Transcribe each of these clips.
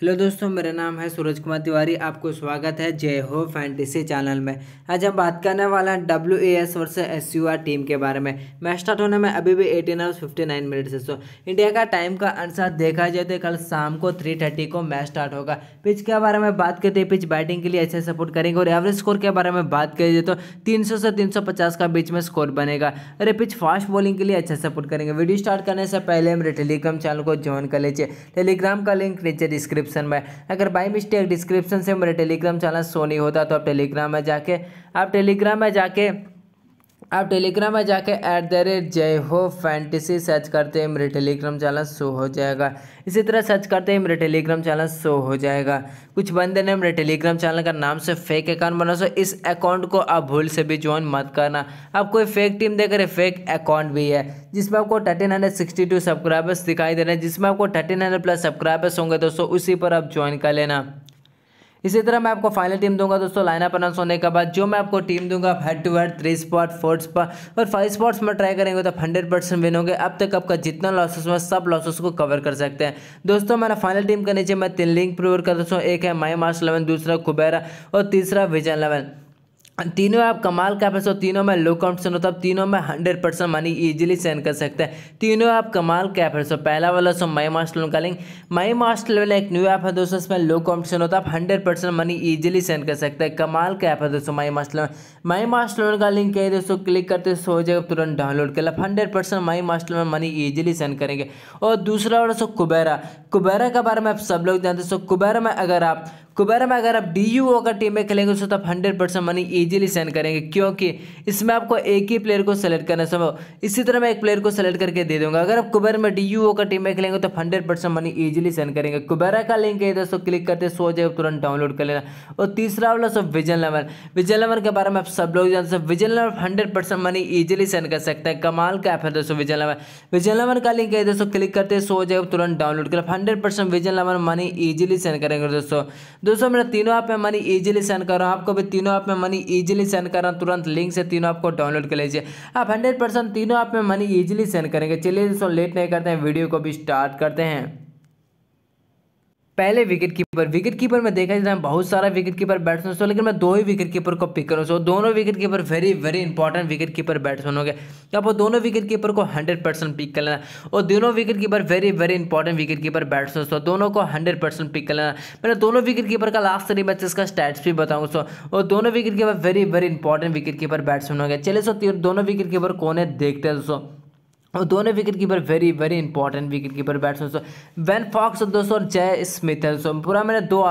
hello दोस्तों मेरा नाम है सूरज कुमार तिवारी आपको स्वागत है जय हो फैंटेसी चैनल में आज हम बात करने वाला हैं W A S versus S U R team के बारे में मैच स्टार्ट होने में अभी भी एटीन आवर्स नाइन मिनट है सो इंडिया का टाइम का अनुसार देखा जाए तो कल शाम को थ्री थर्टी को मैच स्टार्ट होगा पिच के बारे में बात करते पिच बैटिंग के लिए अच्छे सपोर्ट करेंगे और एवरेज स्कोर के बारे में बात करिए तो तीन से तीन का बीच में स्कोर बनेगा अरे पिच फास्ट बॉलिंग के लिए अच्छा सपोर्ट करेंगे वीडियो स्टार्ट करने से पहले मेरे टेलीग्राम चैनल को ज्वाइन कर लीजिए टेलीग्राम का लिंक नीचे डिस्क्रिप्ट डिस्क्रिप्शन में अगर बाई मिस्टेक डिस्क्रिप्शन से मेरे टेलीग्राम चैनल सोनी होता तो आप टेलीग्राम में जाके आप टेलीग्राम में जाके आप टेलीग्राम में जाके ऐट द रेट जय हो फैंटेसी सर्च करते हैं मेरे टेलीग्राम चैनल शो हो जाएगा इसी तरह सर्च करते हैं मेरे टेलीग्राम चैनल शो हो जाएगा कुछ बंदे ने मेरे टेलीग्राम चैनल का नाम से फेक अकाउंट बना सो इस अकाउंट को आप भूल से भी ज्वाइन मत करना आप कोई फेक टीम देकर फेक अकाउंट भी है जिसमें आपको thirteen hundred sixty two subscribers दिखाई दे रहे हैं जिसमें आपको थर्टीन हंड्रेड प्लस सब्सक्राइबर्स होंगे दोस्तों उसी पर आप ज्वाइन कर लेना इसी तरह मैं आपको फाइनल टीम दूंगा दोस्तों लाइनअप अनाउंस होने के बाद जो मैं आपको टीम दूंगा head to head three spot four spot और फाइव स्पॉट्स में ट्राई करेंगे तो हंड्रेड परसेंट विन होंगे अब तक आपका जितना लॉसेस में सब लॉसेस को कवर कर सकते हैं दोस्तों मैंने फाइनल टीम के नीचे मैं तीन लिंक प्रोवर कर दोस्तों एक है माई मार्च इलेवन दूसरा कुबेरा और तीसरा विजय इलेवन तीनों आप कमाल का पैसा तीनों में लो कॉम्पिटिशन होता है तीनों में hundred percent money easily send कर सकते हैं तीनों आप कमाल का ऐप है सो पहला वाला सो माई मास्टर लोन का लिंक माई मास्टर वाला एक न्यू ऐप है दोस्तों इसमें लो कॉम्पिटिशन होता है आप hundred percent money easily send कर सकते हैं कमाल का ऐप है दोस्तों my master loan my master loan का लिंक है दोस्तों क्लिक करते सो हो जाएगा तुरंत डाउनलोड कर लो hundred percent my master loan money easily send करेंगे और दूसरा वाला सो कुबेरा कुबेरा के बारे में आप सब लोग जानते सो कुबेरा में अगर आप कुबेरा में अगर आप डी यू ओ का टीम में खेलेंगे तो आप hundred percent money easily send करेंगे क्योंकि इसमें आपको एक ही प्लेयर को सेलेक्ट करना संभव इसी तरह मैं एक प्लेयर को सेलेक्ट करके दे दूंगा अगर आप कुबेरा में डी यू ओ का टीम में खेलेंगे तो hundred percent money easily send करेंगे कुबेरा का लिंक है दोस्तों क्लिक करते सो जाए तुरंत डाउनलोड कर लेना और तीसरा वाला सब विजन लेवल विजन लेवल के बारे में आप सब लोग जानते vision level hundred percent money easily send कर सकते हैं कमाल का ऐप है दोस्तों विजन लेवल विजन लेवल का लिंक है दोस्तों क्लिक करते सो जाए तुरंत डाउनलोड कर hundred percent vision level money easily send करेंगे दोस्तों दोस्तों मैं तीनों ऐप में मनी इजीली सेंड कर रहा हूँ आपको भी तीनों ऐप में मनी इजीली सेंड कर रहा हूँ तुरंत लिंक से तीनों ऐप को डाउनलोड कर लीजिए आप हंड्रेड परसेंट तीनों ऐप में मनी इजीली सेंड करेंगे चलिए दोस्तों लेट नहीं करते हैं वीडियो को भी स्टार्ट करते हैं पहले विकेट कीपर विकेट कीपर में देखा जाए बहुत सारा विकेट कीपर बैट्समैन हो लेकिन मैं दो ही विकेट कीपर को पिक करूँ सो दोनों wicket keeper very very important wicket keeper batsman हो गए वो दोनों विकेट कीपर को हंड्रेड परसेंट पिक कर लेना और दोनों wicket keeper very very important wicket keeper batsman so दोनों को हंड्रेड परसेंट पिक कर लेना मैंने दोनों विकेट कीपर का लास्ट थ्री मैचेस का स्टैट्स भी बताऊँ सो और दोनों wicket keeper very very important wicket keeper batsman हो गए चले सो दोनों विकेट कीपर कौन है देखते हैं दोस्तों और दोनों wicket keeper very very important wicket keeper batsman दोस्तों बैन फॉक्स और दोस्तों जय स्मिथ है दोस्तों पूरा मैंने दो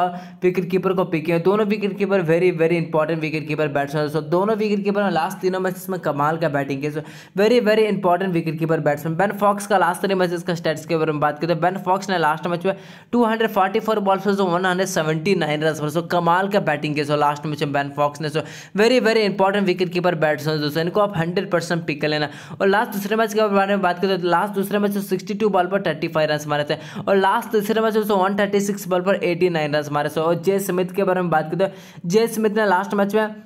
विकेट कीपर को पिक किया दोनों wicket keeper very very important wicket keeper batsman दोस्तों दोनों विकेट कीपर ने लास्ट तीनों मैचेस में कमाल का बैटिंग किया very very important wicket keeper batsman Ben Foakes का लास्ट तीन मैचेस का स्टेट्स के बारे में बात करें तो बैन फॉक्स ने लास्ट मैच में टू हंड्रेड फोर बॉल्स पर one hundred seventy nine run पर कमाल का बैटिंग किया लास्ट मैच में बैन फॉक्स ने so very very important wicket keeper batsman दोस्तों इनको आप हंड्रेड परसेंट पिक कर लेना और लास्ट दूसरे मैच के बारे में बात करें तो लास्ट दूसरे मैच सिक्सटी टू बॉल पर थर्टी फाइव रन मारे थे और लास्ट तीसरे मैच में वन थर्टी सिक्स बॉल पर एटी नाइन रन मारे थे और जे स्मिथ के बारे में बात करें तो जे स्मिथ ने लास्ट मैच में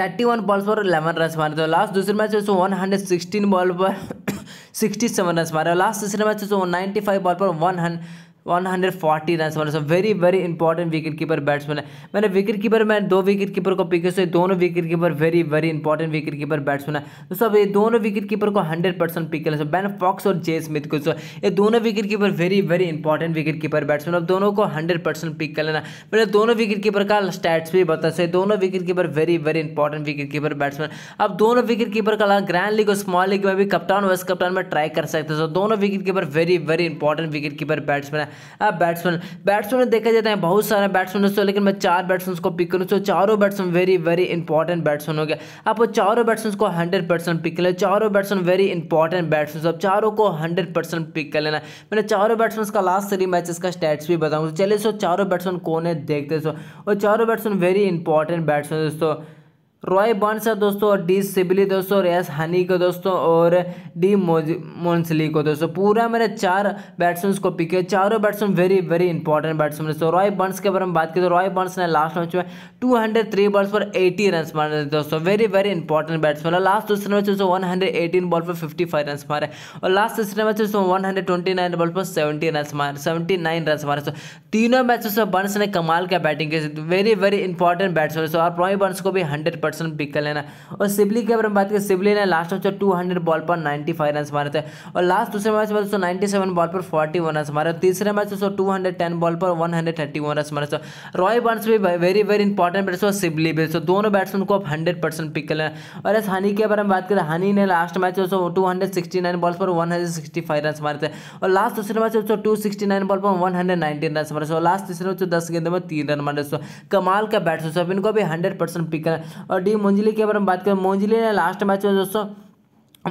थर्टी वन बॉल्स पर इलेवन रन मारे थे लास्ट दूसरे मैच में वन हंड्रेड सिक्सटीन बॉल पर सिक्सटी सेवन रन मारे लास्ट तीसरे मैच में नाइन्टी फाइव बॉल पर one hundred one hundred forty run बना so very very important wicket keeper batsman है मैंने विकेट कीपर मैं दो विकेट कीपर को पिक दोनों wicket keeper very very important wicket keeper batsman है तो सब ये दोनों विकेट कीपर को हंड्रेड परसेंट पिक किया बैन फॉक्स और जे स्मिथ को सो ये दोनों wicket keeper very very important wicket keeper batsman अब दोनों को हंड्रेड परसेंट पिक कर लेना मैंने दोनों विकेट कीपर का स्टैट्स भी बता सकते दोनों wicket keeper very very important wicket keeper batsman अब दोनों विकेट कीपर का ग्रैंड लीग और स्मॉल लीग में भी कप्तान वेस्ट कप्तान में ट्राई कर सकते हैं दोनों wicket keeper very very important wicket keeper batsman है अब बैट्समैन बैट्समैन देखा जाता है बहुत सारे बैट्समैन दोस्तों लेकिन मैं चार बैट्समैन को पिक करूँ तो चारों batsman very very important batsman हो गया आप चारों बैट्समैन को हंड्रेड परसेंट पिक कर चारों बैट्समैन वेरी इंपॉर्टेंट बैट्समैन अब चारों को हंड्रेड परसेंट पिक कर लेना मैंने चारों बैट्समैन का लास्ट थ्री मैचेस का स्टैट्स भी बताऊँ चले सो चारों बैट्समैन कौन है देखते सो और चारों बैट्समैन वेरी इंपॉर्टेंट बैट्समैन दोस्तों रॉय बर्न्स है दोस्तों और डी सिबली दोस्तों और एस हनी को दोस्तों और डी मोन्सली को दोस्तों पूरा मेरे चार बैट्समैन को पिक है चारों batsman very very important batsman दोस्तों रॉय बर्न्स के बारे में बात की तो रॉय बर्न्स ने लास्ट मैच में टू हंड्रेड थ्री बॉल्स पर एटी रन मारे थे दोस्तों वेरी वेरी इंपॉर्टेंट बैट्समैन और लास्ट दूसरे मैच दोस्तों वन हंड्रेड एटीन बॉल पर फिफ्टी फाइव रन मारे और लास्ट तीसरे मैच दोस्तों one hundred twenty nine ball पर सेवेंटी रन मारे सेवेंटी नाइन रन मारे दोस्तों तीनों मैच दोस्तों बर्न्स ने कमाल का बैटिंग की वेरी वेरी इंपॉर्टेंट बैट्समैन दोस्तों और रॉय बर्न्स को भी हंड्रेड वाटसन पिक कर लेना और सिबली की अगर हम बात करें सिबली ने last match two hundred ball पर नाइन्टी फाइव रन मारे थे और लास्ट दूसरे मैच में दोस्तों नाइन्टी सेवन बॉल पर फोर्टी वन रन मारे तीसरे मैच दोस्तों टू हंड्रेड टेन बॉल पर one hundred thirty one run मारे रॉय बर्न्स भी वेरी वेरी इंपॉर्टेंट बैट्स और सिबली भी दोस्तों दोनों बैट्समैन को आप हंड्रेड परसेंट पिक कर लेना और इस हनी की अगर हम बात करें हनी ने लास्ट मैच दोस्तों two hundred sixty nine ball पर one hundred sixty five run मारे थे और लास्ट दूसरे मैच दोस्तों टू सिक्सटी नाइन बॉल पर वन हंड्रेड नाइनटीन रन मारे और लास्ट तीसरे मैच दस गेंदों में तीन रन मारे दोस्तों कमाल का बैट्स दोस्तों इनको भी हंड्रेड परसेंट पिक करना और डी मोंजिले की अगर हम बात करें मोंजिले ने लास्ट मैच में दोस्तों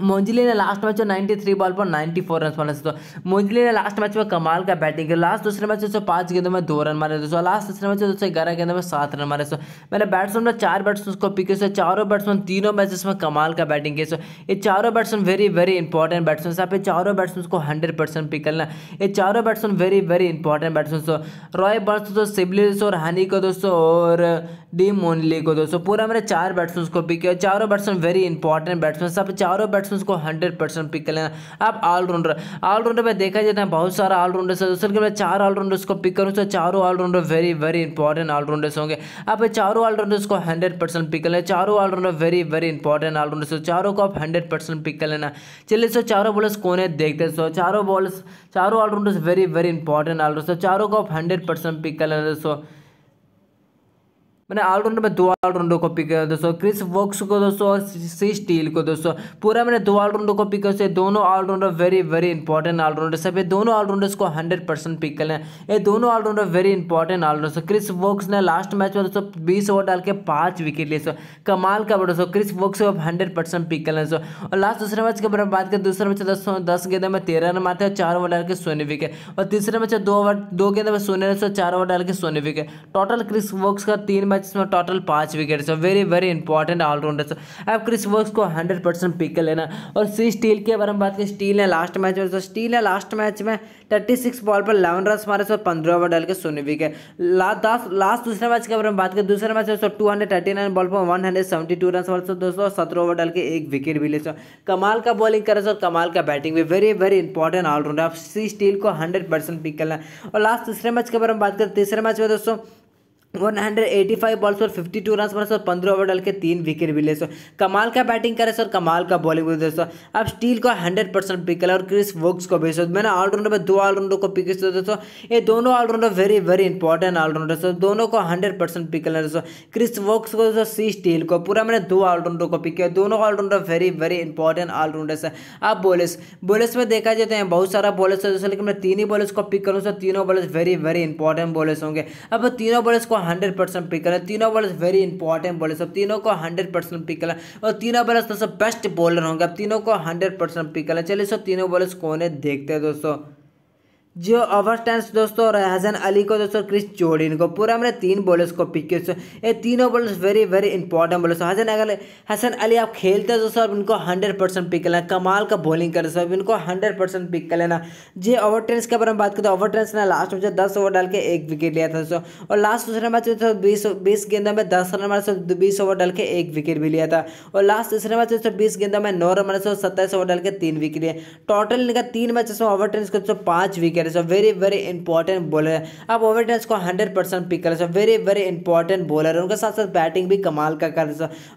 मोजिले ने लास्ट मैच में 93 बॉल पर 94 रन मारे दोस्तों मोजिले ने लास्ट मैच में कमाल का बैटिंग किया लास्ट दूसरे मैच दोस्तों पाँच गेंदों में दो रन मारे दोस्तों लास्ट तीसरे मैच दोस्तों ग्यारह गेंदों में सात रन मारे दोस्तों मैंने बैट्समैन ने चार बैट्समैन को पिक किया चारों बैट्समैन तीनों मैच में कमाल का बैटिंग किया सो ये चारों batsman very very important batsman आप चारों बैट्समैन को हंड्रेड परसेंट पिक करना ये चारों batsman very very important batsman so Roy Burns दोस्तों सिबलिस और हनी को दोस्तों और डी मोनली को दोस्तों पूरा मेरे चार बैट्समैन को पिक किया चारों बैट्समैन वेरी इंपॉर्टेंट बैट्समैन सब चारों बैट्समैन को हंड्रेड परसेंट पिक कर लेना अब ऑलराउंडर ऑलराउंडर में देखा जाता तो है बहुत सारा ऑलराउंडर्स है दोस्तों मैं चार ऑलराउंडर्स को पिक करूँ तो चारों allrounder very very important allrounders होंगे अब चारों ऑलराउंडर्स को हंड्रेड परसेंट पिक कर लेना चारों allrounder very very important allrounders तो चारों को आप हंड्रेड परसेंट पिक कर लेना चलिए सो चारों बॉलर्स कौन है देखते सो चारों बॉलर्स चारों allrounders very very important allrounders चारों को आप हंड्रेड परसेंट पिक कर लेना दोस्तों मैंने ऑलराउंडर में दो ऑलराउंडर को पिक किया दोस्तों क्रिस वॉक्स को दोस्तों और सी स्टील को दोस्तों पूरा मैंने दो ऑलराउंडर को पिक किया दोनों allrounder very very important allrounder सब ये दोनों ऑलराउंडर्स को हंड्रेड परसेंट पिक कर लें ये दोनों allrounder very important allrounder Chris Woakes ने लास्ट मैच में दोस्तों बीस ओवर डाल के पांच विकेट लिए कमाल का दोस्तों क्रिस वॉक्स को हंड्रेड परसेंट पिक कर लें सो और लास्ट दूसरे मैच के बारे में बात करें दूसरे मैच दोस्तों दस गेंदों में तेरह रन मारते हैं चार ओवर डाल के सोने विकेट और तीसरे मैच दो ओवर दो गेंदों में सोने रन चार ओवर डाल के सोने विकेट टोटल क्रिस वॉक्स का तीन मैच जिसमें टोटल पाँच विकेट्स है वेरी वेरी इंपॉर्टेंट ऑलराउंडर अब क्रिस वोक्स को हंड्रेड परसेंट पिक कर लेना और सी स्टील के बारे में बात करें स्टील ने लास्ट मैच में स्टील तो ने लास्ट मैच में थर्टी सिक्स बॉल पर इलेवन रन मारे और पंद्रह ओवर डाल के शून्य विकेट लास्ट लास्ट दूसरे मैच के बारे में बात करें दूसरे मैच में two hundred thirty nine ball पर one hundred seventy two run मारे दोस्तों सत्रह ओवर डाल के एक विकेट भी ले सो कमाल का बॉलिंग करे और कमाल का बैटिंग भी वेरी वेरी इंपॉर्टेंट ऑलराउंडर आप सी स्टील को हंड्रेड परसेंट पिक करना और लास्ट तीसरे मैच के बारे में बात करें तीसरे मैच में दोस्तों one hundred eighty five balls और फिफ्टी टू रन बने सर पंद्रह ओवर डाल के तीन विकेट भी ले सर कमाल का बैटिंग करे सर कमाल का बॉलिंग भी दोस्तों अब स्टील को हंड्रेड परसेंट पिक और क्रिस वोक्स को भी सो मैंने ऑलराउंडर में दो ऑलराउंडर को पिक दोस्तों ये दोनों allrounder very very important allrounder sir दोनों को हंड्रेड परसेंट पिक करना दोस्तों क्रिस वोक्स को दोस्तों सी स्टील को पूरा मैंने दो ऑलराउंडर को पिक किया दोनों allrounder very very important allrounder है अब बॉलर्स बॉलर्स में देखा जाता तो है बहुत सारा बॉलर्स है दोस्तों लेकिन मैं तीन ही बॉलर्स को पिक करूँ सर तीनों bowlers very very important bowlers होंगे अब तीनों बॉलर्स को हंड्रेड परसेंट पिक करना तीनों बॉलर्स वेरी इंपॉर्टेंट बॉलर सब तीनों को हंड्रेड परसेंट पिक करना और तीनों बॉलर्स दोस्तों बेस्ट बॉलर होंगे अब तीनों को हंड्रेड परसेंट पिक करना चलिए सब तीनों बॉलर्स कौन है देखते हैं दोस्तों जो ओवर टेंस दोस्तों हसन अली को दोस्तों क्रिस जोर्डिन को पूरा मैंने तीन बॉलर्स को पिक किया दोस्तों ये तीनों bowlers very very important bowlers Hasan अगर हसन अली आप खेलते हो दोस्तों उनको हंड्रेड परसेंट पिक कर लेना कमाल का बॉलिंग कर दोस्तों इनको हंड्रेड परसेंट पिक कर लेना जो ओवर टेंस के बारे में बात करते ओवर टेंस ने लास्ट में दस ओवर डाल के एक विकेट लिया था दोस्तों और लास्ट दूसरे मैच में तो बीस बीस गेंदों में दस रन मारे बीस ओवर डाल के एक विकेट भी लिया था और लास्ट तीसरे मैच दोस्तों बीस गेंदों में नौ रन मारे सत्ताईस ओवर डाल के तीन विकेट लिए टोटल इनका तीन मैच में ओवर ट्रेंस को पाँच विकेट कर is a very very important bowler है आप ओवरटन को हंड्रेड परसेंट पिक कर वेरी वेरी इंपॉर्टेंट बॉलर है उनके साथ साथ बैटिंग भी कमाल का कर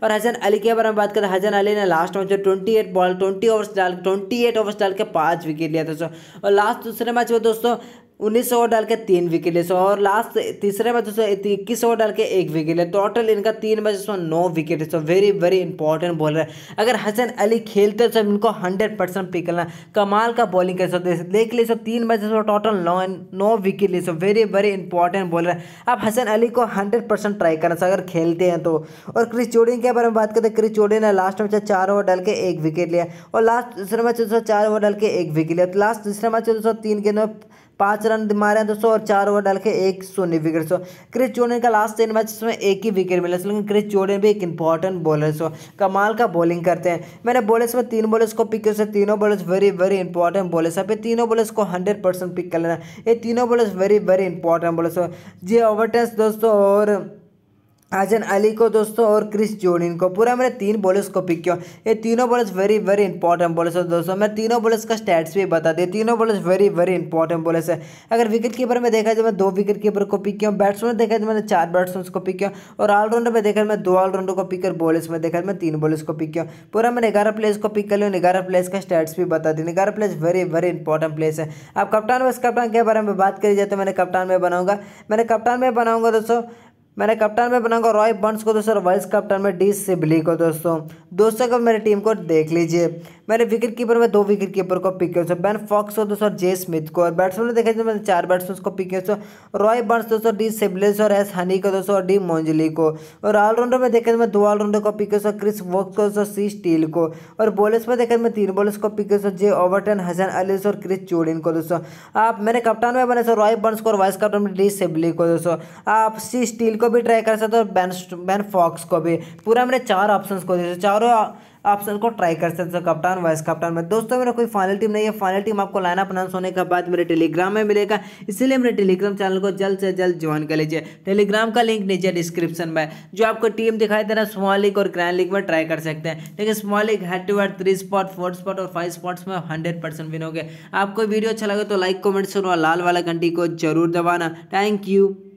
और हसन अली के बारे में बात करें हसन अली ने लास्ट मैच में ट्वेंटी बॉल ट्वेंटी ओवर्स डाल ट्वेंटी एट ओवर्स डाल के पाँच विकेट लिया था और लास्ट दूसरे मैच में दोस्तों उन्नीस ओवर डाल के तीन विकेट ले सो और लास्ट तीसरे मैच दोस्तों इक्कीस ओवर डाल के एक विकेट लिए टोटल इनका तीन मैच दोस्तों नौ विकेट है so very very important bowler है अगर हसन अली खेलते हो तो इनको हंड्रेड परसेंट पिक करना कमाल का बॉलिंग कर सकते देख ले सो तीन मैच दोस्तों टोटल नौ नौ विकेट ले so very very important bowler है अब हसन अली को हंड्रेड परसेंट ट्राई करना सो अगर खेलते हैं तो और क्रिस जोडिन के बारे में बात करते हैं क्रिस जोडिन ने लास्ट मैच चार ओवर डाल के एक विकेट लिया और लास्ट दूसरे मैच दोस्तों चार ओवर डाल के एक विकेट लिया तो लास्ट तीसरे मैच दोस्तों तीन गेंदों में पाँच रन मारे हैं दोस्तों और चार ओवर डाल के एक शून्य विकेट सो क्रिस जोर्डन का लास्ट तीन मैच में एक ही विकेट मिला लेकिन क्रिस जोर्डन भी एक इंपॉर्टेंट बॉलर सो कमाल का बॉलिंग करते हैं मैंने बॉलर्स में तीन बॉलर्स को पिक किया तीनों bowlers very very important bowlers है तीनों बॉलर्स को हंड्रेड परसेंट पिक कर लेना ये तीनों bowlers very very important bowlers जी ओवर दोस्तों और आजन अली को दोस्तों और क्रिस जोडिन को पूरा मैंने तीन बॉलर्स को पिक किया ये तीनों bowlers very very important bowlers है दोस्तों मैं तीनों बॉलर्स का स्टैट्स भी बता दिया तीनों bowlers very very important bowlers है अगर विकेट कीपर में देखा जाए मैं दो विकेट कीपर को पिक किया बैट्समैन देखा जाए मैंने चार बैट्समैन को पिक किया और ऑलराउंडर में देखा मैं दो ऑलराउंडर को पिक कर बॉलर्स में देखा मैं तीन बॉलर्स को पिक किया पूरा मैंने ग्यारह प्लेयर्स को पिक कर लिया ग्यारह प्लेयर्स का स्टैट्स भी बता दी ग्यारह players very very important players है अब कप्तान वैस कप्तान के बारे में बात करी जाए तो मैंने कप्तान में बनाऊंगा मैंने कप्तान में बनाऊंगा दोस्तों मैंने कप्तान में बनाऊंगा रॉय बंस को दोस्तों वाइस कप्तान में डी सिबली को दोस्तों दोस्तों को मेरी टीम को देख लीजिए मैंने विकेट कीपर में दो विकेट कीपर को पिक किया तो बैन फॉक्स को दोस्तों जे स्मिथ को और बैट्समैन देखा जाए मैंने चार बैट्समैन को पिक किया तो रॉय बंस दोस्तों डी सिबलिस और एस हनी को दोस्तों और डी मोंजली को और ऑलराउंडर में देखा तो मैं दो ऑलराउंडर को पिक किया क्रिस वॉक्स को दोस्तों सी स्टील को और बॉलर्स में देखा मैं तीन बॉलर्स को पिक किया जे ओवरटन हसन अलिस और क्रिस चोडिन को दोस्तों आप मैंने कप्तान में बने सो रॉय बंस को और वाइस कप्टन में डी सिबली को दोस्तों आप सी स्टील को को भी ट्राई कर सकते हो बैन बैन फॉक्स को भी पूरा मैंने चार ऑप्शंस को दिया चारों ऑप्शन को ट्राई कर सकते हो कप्तान वाइस कप्तान में दोस्तों मेरा कोई फाइनल टीम नहीं है फाइनल टीम आपको लाइन अप अनाउंस होने के बाद मेरे टेलीग्राम में मिलेगा इसीलिए मेरे टेलीग्राम चैनल को जल्द से जल्द ज्वाइन कर लीजिए टेलीग्राम का लिंक नीचे डिस्क्रिप्शन में जो आपको टीम दिखाई दे रहा है स्मॉल लीग और ग्रैंड लीग में ट्राई कर सकते हैं लेकिन small league head to head three spot four spot और फाइव स्पॉट्स में हंड्रेड परसेंट विन हो गए आपको वीडियो अच्छा लगे तो लाइक कॉमेंट्स और लाल वाला घंटी को जरूर दबाना थैंक यू